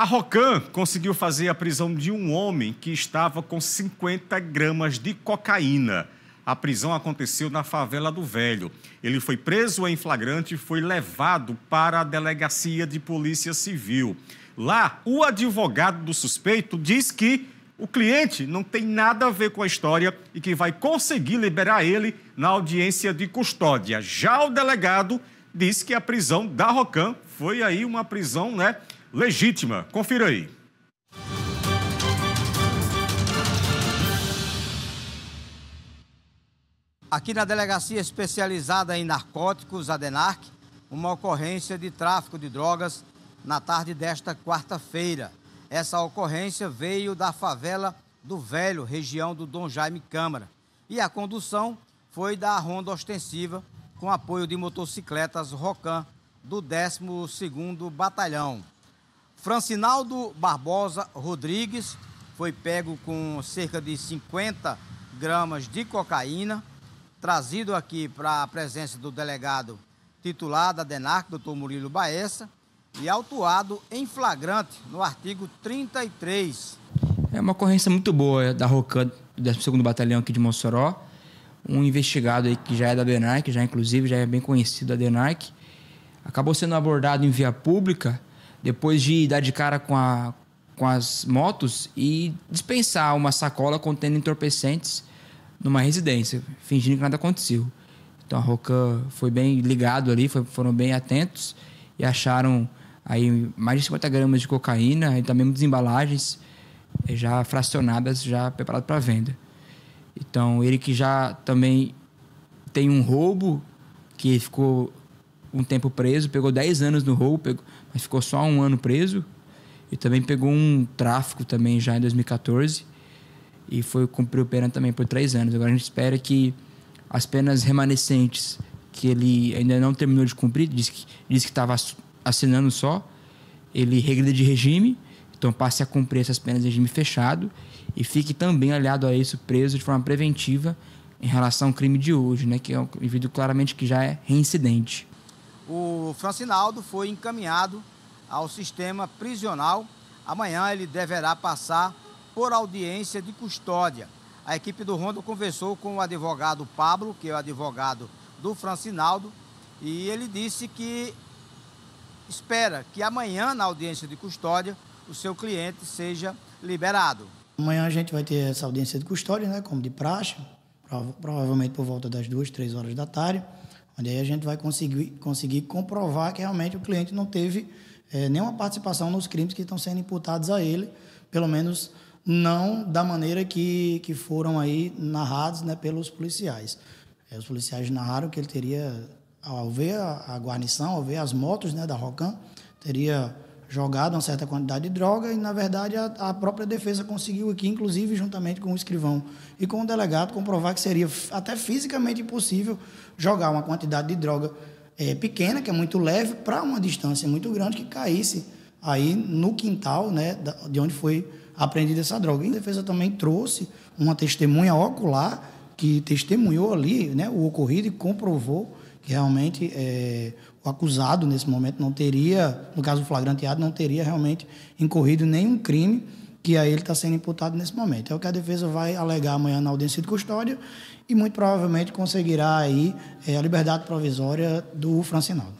A Rocan conseguiu fazer a prisão de um homem que estava com 50 gramas de cocaína. A prisão aconteceu na favela do Velho. Ele foi preso em flagrante e foi levado para a delegacia de polícia civil. Lá, o advogado do suspeito diz que o cliente não tem nada a ver com a história e que vai conseguir liberar ele na audiência de custódia. Já o delegado diz que a prisão da Rocan foi aí uma prisão, né? legítima. Confira aí. Aqui na Delegacia Especializada em Narcóticos, ADENARC, uma ocorrência de tráfico de drogas na tarde desta quarta-feira. Essa ocorrência veio da favela do Velho, região do Dom Jaime Câmara. E a condução foi da ronda ostensiva com apoio de motocicletas Rocan do 12º Batalhão. Francinaldo Barbosa Rodrigues foi pego com cerca de 50 gramas de cocaína, trazido aqui para a presença do delegado titular da DENARC, doutor Murilo Baessa, e autuado em flagrante no artigo 33. É uma ocorrência muito boa da ROCAN, do 12º Batalhão aqui de Mossoró, um investigado aí que já é da DENARC, já inclusive já é bem conhecido da DENARC, acabou sendo abordado em via pública depois de dar de cara com, a, com as motos e dispensar uma sacola contendo entorpecentes numa residência, fingindo que nada aconteceu. Então a Rocan foi bem ligado ali, foi, foram bem atentos e acharam aí mais de 50 gramas de cocaína e também muitas embalagens eh, já fracionadas, já preparadas para venda. Então ele que já também tem um roubo que ficou um tempo preso, pegou 10 anos no roubo, pegou, mas ficou só um ano preso. E também pegou um tráfico também já em 2014 e foi cumpriu pena também por três anos. Agora a gente espera que as penas remanescentes que ele ainda não terminou de cumprir, disse que disse que estava assinando só, ele regrida de regime, então passe a cumprir essas penas em regime fechado e fique também aliado a isso preso de forma preventiva em relação ao crime de hoje, né, que é um indivíduo claramente que já é reincidente. O Francinaldo foi encaminhado ao sistema prisional. Amanhã ele deverá passar por audiência de custódia. A equipe do Rondo conversou com o advogado Pablo, que é o advogado do Francinaldo, e ele disse que espera que amanhã, na audiência de custódia, o seu cliente seja liberado. Amanhã a gente vai ter essa audiência de custódia, né, como de praxe, prova provavelmente por volta das duas, três horas da tarde. Onde a gente vai conseguir, conseguir comprovar que realmente o cliente não teve é, nenhuma participação nos crimes que estão sendo imputados a ele, pelo menos não da maneira que, que foram aí narrados né, pelos policiais. É, os policiais narraram que ele teria, ao ver a, a guarnição, ao ver as motos né, da Rocan, teria jogado uma certa quantidade de droga e, na verdade, a, a, própria defesa conseguiu aqui, inclusive juntamente com o escrivão e com o delegado, comprovar que seria até fisicamente impossível jogar uma quantidade de droga é, pequena, que é muito leve, para uma distância muito grande que caísse aí no quintal né, de onde foi apreendida essa droga. E a defesa também trouxe uma testemunha ocular que testemunhou ali né, o ocorrido e comprovou realmente é, o acusado, nesse momento, não teria, no caso do flagranteado, não teria realmente incorrido nenhum crime que a ele está sendo imputado nesse momento. É o que a defesa vai alegar amanhã na audiência de custódia e muito provavelmente conseguirá aí é, a liberdade provisória do Francinaldo.